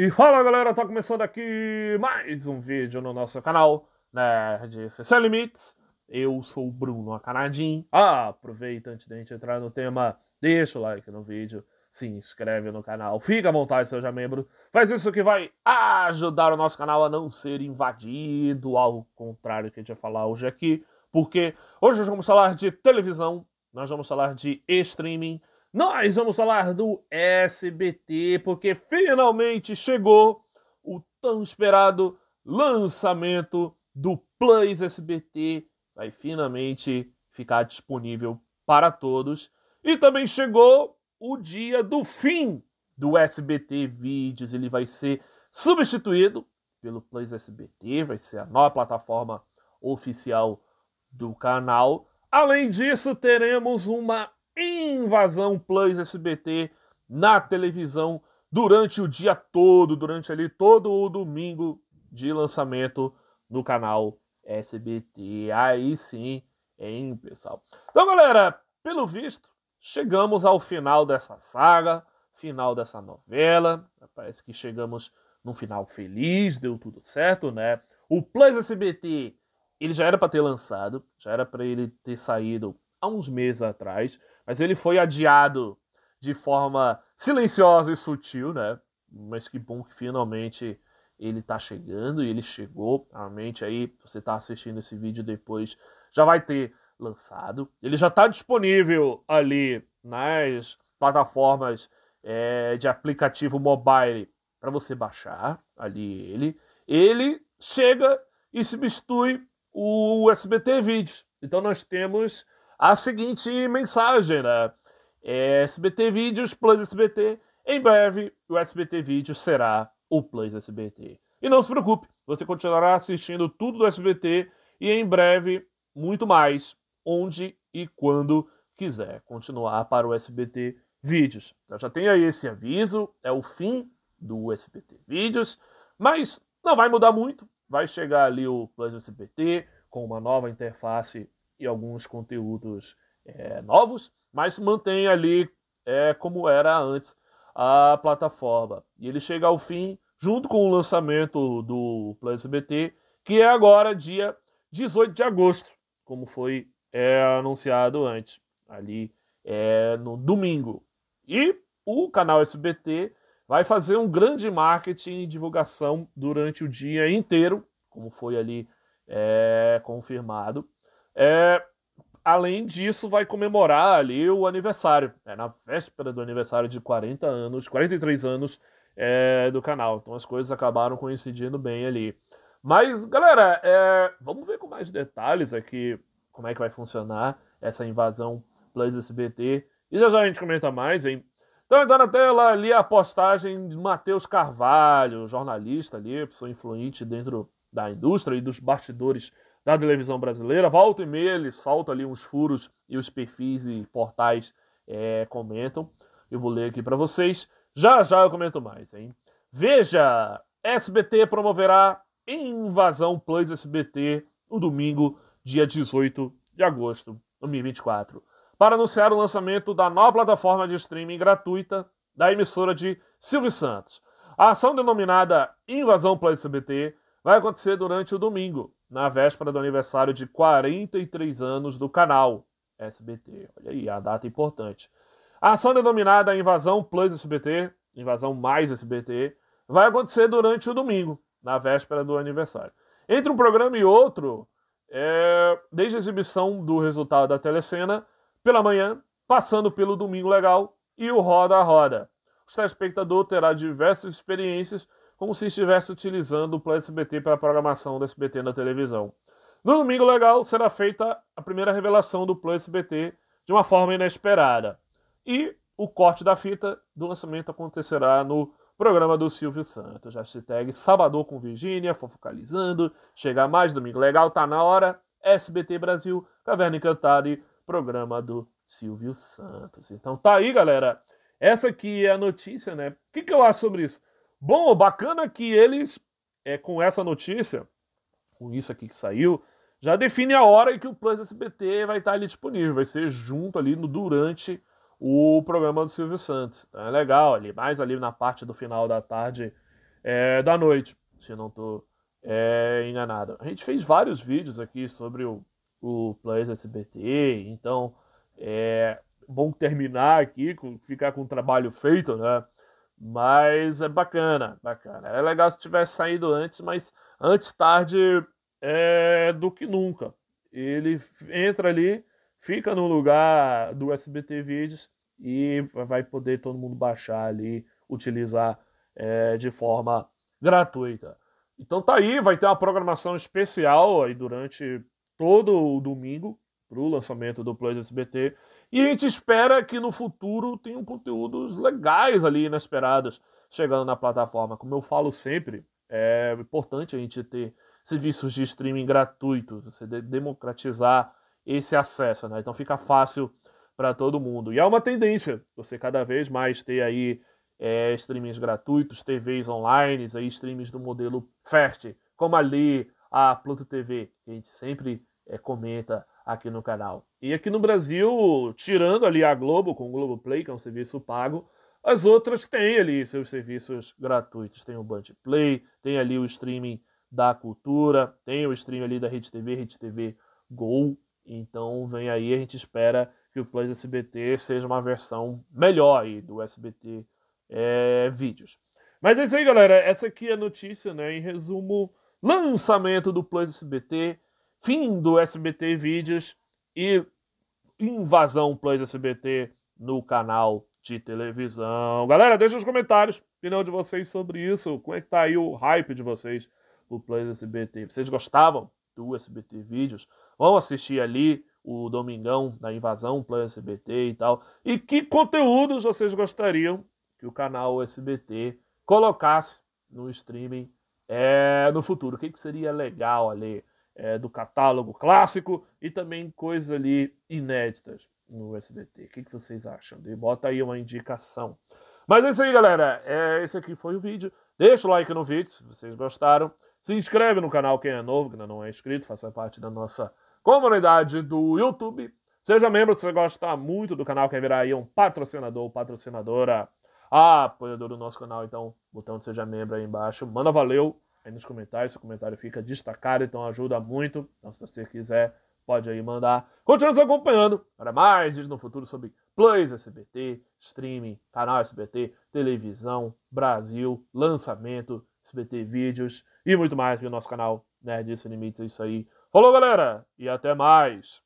E fala galera, tá começando aqui mais um vídeo no nosso canal, né, de Sem Limites. Eu sou o Bruno Acanadim. Ah, aproveita antes de a gente entrar no tema, deixa o like no vídeo, se inscreve no canal, fica à vontade, seja membro. Faz isso que vai ajudar o nosso canal a não ser invadido, ao contrário do que a gente vai falar hoje aqui. Porque hoje nós vamos falar de televisão, nós vamos falar de streaming, nós vamos falar do SBT, porque finalmente chegou o tão esperado lançamento do Plus SBT. Vai finalmente ficar disponível para todos. E também chegou o dia do fim do SBT Vídeos. Ele vai ser substituído pelo Plus SBT, vai ser a nova plataforma oficial do canal. Além disso, teremos uma Invasão Plus SBT na televisão durante o dia todo, durante ali todo o domingo de lançamento no canal SBT. Aí sim, hein, pessoal. Então, galera, pelo visto, chegamos ao final dessa saga, final dessa novela. Parece que chegamos num final feliz, deu tudo certo, né? O Plus SBT, ele já era para ter lançado, já era para ele ter saído há uns meses atrás, mas ele foi adiado de forma silenciosa e sutil, né? Mas que bom que finalmente ele tá chegando e ele chegou. Realmente aí, você tá assistindo esse vídeo depois, já vai ter lançado. Ele já tá disponível ali nas plataformas é, de aplicativo mobile para você baixar ali ele. Ele chega e substitui o SBT Vídeos. Então nós temos a seguinte mensagem, né? É SBT Vídeos Plus SBT. Em breve, o SBT Vídeos será o Plus SBT. E não se preocupe, você continuará assistindo tudo do SBT e em breve muito mais, onde e quando quiser continuar para o SBT Vídeos. Eu então, já tenho aí esse aviso, é o fim do SBT Vídeos, mas não vai mudar muito. Vai chegar ali o Plus SBT com uma nova interface e alguns conteúdos é, novos, mas mantém ali é, como era antes a plataforma. E ele chega ao fim junto com o lançamento do Plus SBT, que é agora dia 18 de agosto, como foi é, anunciado antes, ali é, no domingo. E o canal SBT vai fazer um grande marketing e divulgação durante o dia inteiro, como foi ali é, confirmado. É, além disso, vai comemorar ali o aniversário, É na véspera do aniversário de 40 anos, 43 anos é, do canal. Então as coisas acabaram coincidindo bem ali. Mas, galera, é, vamos ver com mais detalhes aqui como é que vai funcionar essa invasão Plus SBT. E já já a gente comenta mais, hein? Então, entrando na tela ali a postagem de Matheus Carvalho, jornalista ali, pessoa influente dentro da indústria e dos bastidores da televisão brasileira. Volta e meia, ele solta ali uns furos e os perfis e portais é, comentam. Eu vou ler aqui para vocês. Já já eu comento mais, hein? Veja, SBT promoverá Invasão Plus SBT no domingo, dia 18 de agosto de 2024, para anunciar o lançamento da nova plataforma de streaming gratuita da emissora de Silvio Santos. A ação denominada Invasão Plus SBT vai acontecer durante o domingo, na véspera do aniversário de 43 anos do canal SBT. Olha aí, a data importante. A ação denominada Invasão Plus SBT, Invasão Mais SBT, vai acontecer durante o domingo, na véspera do aniversário. Entre um programa e outro, é, desde a exibição do resultado da telecena, pela manhã, passando pelo Domingo Legal e o Roda a Roda. O telespectador terá diversas experiências como se estivesse utilizando o Plano SBT para programação do SBT na televisão. No domingo legal será feita a primeira revelação do Plano SBT de uma forma inesperada. E o corte da fita do lançamento acontecerá no programa do Silvio Santos. Hashtag Sabador com Virgínia, fofocalizando. Chega mais, domingo legal, tá na hora. SBT Brasil, Caverna Encantada e programa do Silvio Santos. Então tá aí, galera. Essa aqui é a notícia, né? O que, que eu acho sobre isso? Bom, bacana é que eles, é, com essa notícia, com isso aqui que saiu, já define a hora em que o Plus SBT vai estar tá ali disponível. Vai ser junto ali no durante o programa do Silvio Santos. Então é legal ali, mais ali na parte do final da tarde, é, da noite, se não estou é, enganado. A gente fez vários vídeos aqui sobre o, o Plus SBT, então é bom terminar aqui, com, ficar com o trabalho feito, né? Mas é bacana, bacana. É legal se tivesse saído antes, mas antes tarde é, do que nunca. Ele entra ali, fica no lugar do SBT Vídeos e vai poder todo mundo baixar ali, utilizar é, de forma gratuita. Então tá aí, vai ter uma programação especial aí durante todo o domingo para o lançamento do Plus SBT. E a gente espera que no futuro tenham conteúdos legais ali, inesperados, chegando na plataforma. Como eu falo sempre, é importante a gente ter serviços de streaming gratuitos, você democratizar esse acesso, né? Então fica fácil para todo mundo. E é uma tendência você cada vez mais ter aí é, streamings gratuitos, TVs online, aí streamings do modelo Fast, como ali a Pluto TV, que a gente sempre é, comenta aqui no canal. E aqui no Brasil, tirando ali a Globo com o Globo Play que é um serviço pago, as outras têm ali seus serviços gratuitos. Tem o Band Play, tem ali o streaming da Cultura, tem o streaming ali da Rede TV, Rede TV Gol. Então vem aí, a gente espera que o Plus SBT seja uma versão melhor aí do SBT é, eh, Vídeos. Mas é isso aí, galera. Essa aqui é a notícia, né? Em resumo, lançamento do Plus SBT, fim do SBT Vídeos e invasão Plus SBT no canal de televisão. Galera, deixa nos comentários a opinião de vocês sobre isso. Como é que tá aí o hype de vocês pro Plus SBT? Vocês gostavam do SBT Vídeos? Vão assistir ali o Domingão da Invasão Plus SBT e tal. E que conteúdos vocês gostariam que o canal SBT colocasse no streaming é, no futuro? O que, que seria legal ali? é, do catálogo clássico e também coisas ali inéditas no SBT. O que, que vocês acham? E bota aí uma indicação. Mas é isso aí, galera. É, esse aqui foi o vídeo. Deixa o like no vídeo se vocês gostaram. Se inscreve no canal quem é novo, que ainda não é inscrito, faça parte da nossa comunidade do YouTube. Seja membro se você gosta muito do canal, quer virar aí um patrocinador ou patrocinadora, ah, apoiador do nosso canal, então botão de seja membro aí embaixo. Manda valeu aí nos comentários, seu comentário fica destacado, então ajuda muito. Então, se você quiser, pode aí mandar. Continua se acompanhando para mais vídeos no futuro sobre plays SBT, streaming, canal SBT, televisão, Brasil, lançamento, SBT Vídeos e muito mais no nosso canal Nerd Sem Limites. É isso aí. Falou, galera, e até mais!